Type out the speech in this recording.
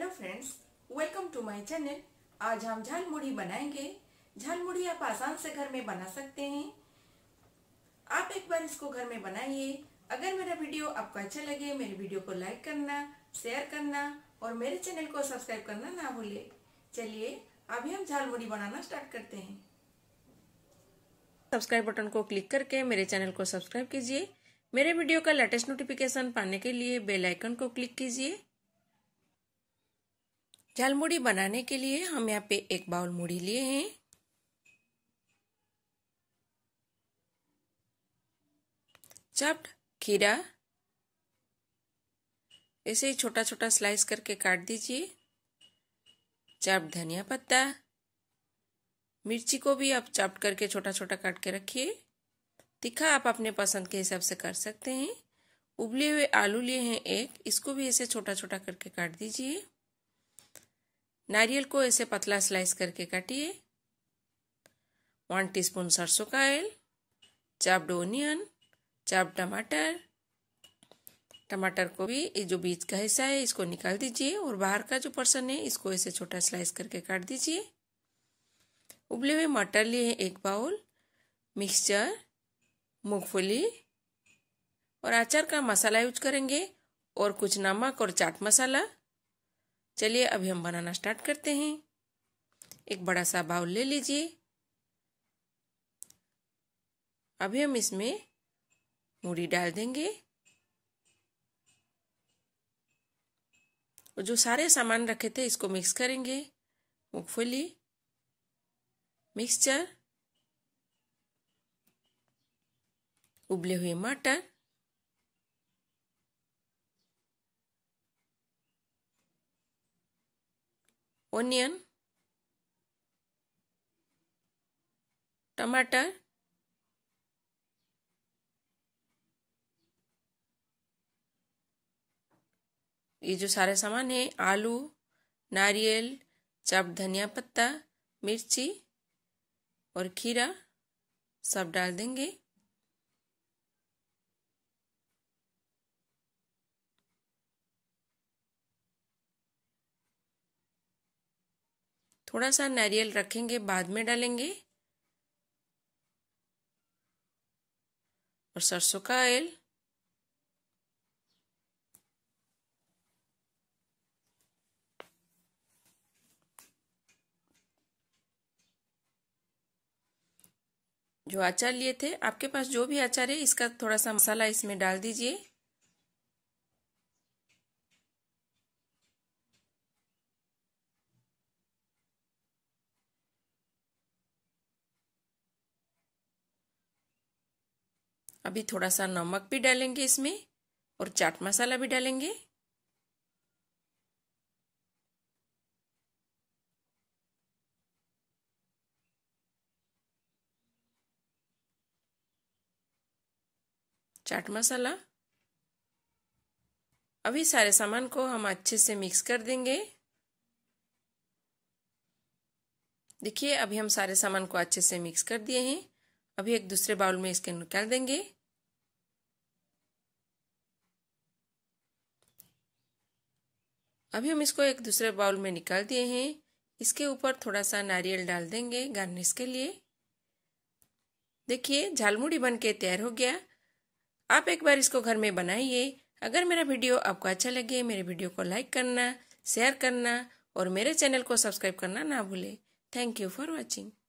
hello friends welcome to my channel आज हम झाल मुढ़ी बनाएंगे झाल मुढ़ी आप आसान से घर में बना सकते हैं आप एक बार इसको घर में बनाइए अगर मेरा वीडियो आपको अच्छा लगे मेरे वीडियो को लाइक करना शेयर करना और मेरे चैनल को सब्सक्राइब करना ना भूले चलिए अभी हम झाल मुढ़ी बनाना स्टार्ट करते हैं सब्सक्राइब बटन को क्लिक करके मेरे चैनल को सब्सक्राइब कीजिए मेरे वीडियो का लेटेस्ट नोटिफिकेशन पाने के लिए बेल आइकन को क्लिक कीजिए झाल मूढ़ी बनाने के लिए हम यहाँ पे एक बाउल मूढ़ी लिए हैं चप्ड खीरा ऐसे ही छोटा छोटा स्लाइस करके काट दीजिए चप्ड धनिया पत्ता मिर्ची को भी आप चप्ड करके छोटा छोटा काट के रखिए तीखा आप अपने पसंद के हिसाब से कर सकते हैं उबले हुए आलू लिए हैं एक इसको भी ऐसे छोटा छोटा करके काट दीजिए नारियल को ऐसे पतला स्लाइस करके काटिए वन टीस्पून सरसों का ऑयल चाप्ड ओनियन चाप टमाटर टमाटर को भी जो बीज का हिस्सा है इसको निकाल दीजिए और बाहर का जो पर्सन है इसको ऐसे छोटा स्लाइस करके काट दीजिए उबले हुए मटर लिए हैं एक बाउल मिक्सचर मूंगफली और अचार का मसाला यूज करेंगे और कुछ नमक और चाट मसाला चलिए अभी हम बनाना स्टार्ट करते हैं एक बड़ा सा बाउल ले लीजिए अभी हम इसमें मूढ़ी डाल देंगे और जो सारे सामान रखे थे इसको मिक्स करेंगे मूंगफली मिक्सचर उबले हुए मटर onion tomato ये जो सारे सामान है आलू नारियल चाप धनिया पत्ता मिर्ची और खीरा सब डाल देंगे थोड़ा सा नारियल रखेंगे बाद में डालेंगे और सरसों का ऑयल जो अचार लिए थे आपके पास जो भी अचार है इसका थोड़ा सा मसाला इसमें डाल दीजिए अभी थोड़ा सा नमक भी डालेंगे इसमें और चाट मसाला भी डालेंगे चाट मसाला अभी सारे सामान को हम अच्छे से मिक्स कर देंगे देखिए अभी हम सारे सामान को अच्छे से मिक्स कर दिए हैं अभी एक दूसरे बाउल में इसके निकाल देंगे अभी हम इसको एक दूसरे बाउल में निकाल दिए हैं इसके ऊपर थोड़ा सा नारियल डाल देंगे गार्निश के लिए देखिए झालमुड़ी बन के तैयार हो गया आप एक बार इसको घर में बनाइए अगर मेरा वीडियो आपको अच्छा लगे मेरे वीडियो को लाइक करना शेयर करना और मेरे चैनल को सब्सक्राइब करना ना भूले थैंक यू फॉर वॉचिंग